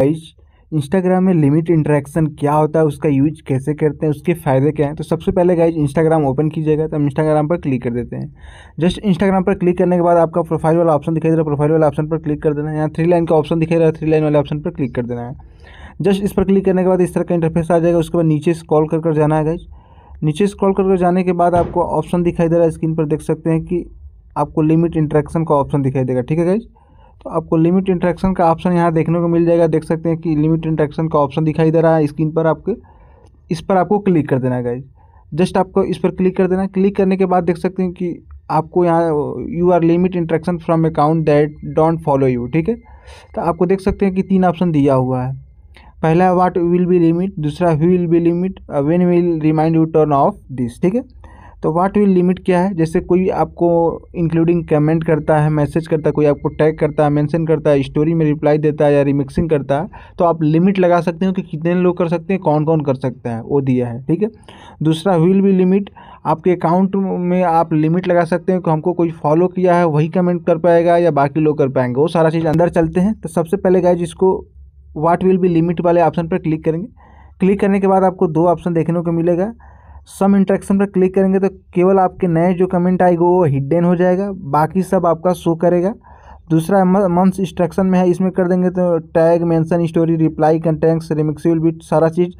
guys Instagram में limit interaction क्या होता है उसका यूज कैसे करते हैं उसके फ़ायदे क्या हैं तो सबसे पहले गाइज इंस्टाग्राम ओपन कीजिएगा तो हम इंस्टाग्राम पर क्लिक कर देते हैं जस्ट इंस्टाग्राम पर क्लिक करने के बाद आपका प्रोफाइल वाला ऑप्शन दिखाई दे रहा है प्रोफाइल वाला ऑप्शन पर क्लिक कर देना है यहाँ थ्री लाइन का ऑप्शन दिखाई रहा है थ्री लाइन वाले ऑप्शन पर क्लिक कर देना है जस्ट इस पर क्लिक करने के बाद इस तरह का इंटरफेस आ जाएगा उसके बाद नीचे से कर कर जाना है गाइज नीचे स्क्रॉल कर कर जाने के बाद आपको ऑप्शन दिखाई दे रहा है स्क्रीन पर देख सकते हैं कि आपको लिमिट इंट्रैक्शन का ऑप्शन दिखाई देगा ठीक है गाइज़ तो आपको लिमिट इंट्रैक्शन का ऑप्शन यहाँ देखने को मिल जाएगा देख सकते हैं कि लिमिट इंट्रैक्शन का ऑप्शन दिखाई दे रहा है स्क्रीन पर आपके इस पर आपको क्लिक कर देना है जस्ट आपको इस पर क्लिक कर देना क्लिक करने के बाद देख सकते हैं कि आपको यहाँ you are limit interaction from account that don't follow you ठीक है तो आपको देख सकते हैं कि तीन ऑप्शन दिया हुआ है पहला वाट विल बी लिमिट दूसरा who will be limit when will remind you turn off this ठीक है तो वाट विल लिमिट क्या है जैसे कोई आपको इंक्लूडिंग कमेंट करता है मैसेज करता है कोई आपको टैग करता है मेंशन करता है स्टोरी में रिप्लाई देता है या रिमिक्सिंग करता है तो आप लिमिट लगा सकते हो कि कितने लोग कर सकते हैं कौन कौन कर सकता है वो दिया है ठीक है दूसरा विल बी लिमिट आपके अकाउंट में आप लिमिट लगा सकते हैं कि हमको कोई फॉलो किया है वही कमेंट कर पाएगा या बाकी लोग कर पाएंगे वो सारा चीज़ अंदर चलते हैं तो सबसे पहले गए जिसको वाट विल बी लिमिट वाले ऑप्शन पर क्लिक करेंगे क्लिक करने के बाद आपको दो ऑप्शन देखने को मिलेगा सम इंट्रैक्शन पर क्लिक करेंगे तो केवल आपके नए जो कमेंट आएगा वो हिडन हो जाएगा बाकी सब आपका शो करेगा दूसरा मंथ इंस्ट्रक्शन में है इसमें कर देंगे तो tag mention story reply contents will भी सारा चीज़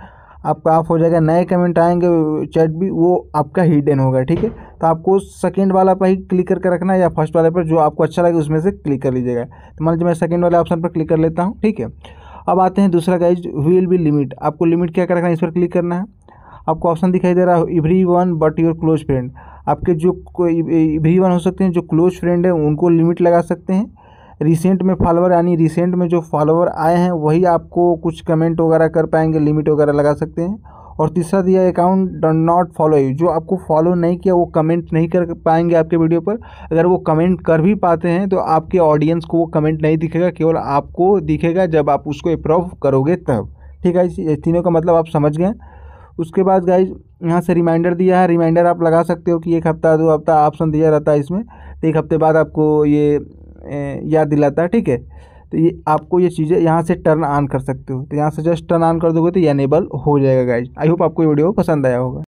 आपका ऑफ आप हो जाएगा नए कमेंट आएंगे चैट भी वो आपका हिडन होगा ठीक है तो आपको सेकेंड वाला पर ही क्लिक करके रखना है या फर्स्ट वाले पर जो आपको अच्छा लगे उसमें से क्लिक कर लीजिएगा तो मान लीजिए मैं सेकेंड वाले ऑप्शन पर क्लिक कर लेता हूँ ठीक है अब आते हैं दूसरा गाइज विल बी लिमिट आपको लिमिट क्या कर रखना है इस पर क्लिक करना है आपको ऑप्शन दिखाई दे रहा है everyone but your close friend आपके जो इवरी वन हो सकते हैं जो क्लोज फ्रेंड हैं उनको लिमिट लगा सकते हैं रिसेंट में फॉलोवर यानी रिसेंट में जो फॉलोवर आए हैं वही आपको कुछ कमेंट वगैरह कर पाएंगे लिमिट वगैरह लगा सकते हैं और तीसरा दिया account done not follow you जो आपको फॉलो नहीं किया वो कमेंट नहीं कर पाएंगे आपके वीडियो पर अगर वो कमेंट कर भी पाते हैं तो आपके ऑडियंस को वो कमेंट नहीं दिखेगा केवल आपको दिखेगा जब आप उसको अप्रूव करोगे तब ठीक है इस तीनों का मतलब आप समझ गए उसके बाद गाइज यहाँ से रिमाइंडर दिया है रिमाइंडर आप लगा सकते हो कि एक हफ्ता दो हफ्ता ऑप्शन दिया रहता है इसमें तो एक हफ्ते बाद आपको ये याद दिलाता है ठीक है तो ये आपको ये चीज़ें यहाँ से टर्न ऑन कर सकते हो तो यहाँ से जस्ट टर्न ऑन कर दोगे तो ये अनेबल हो जाएगा गाइज आई होप आपको ये वीडियो पसंद आया होगा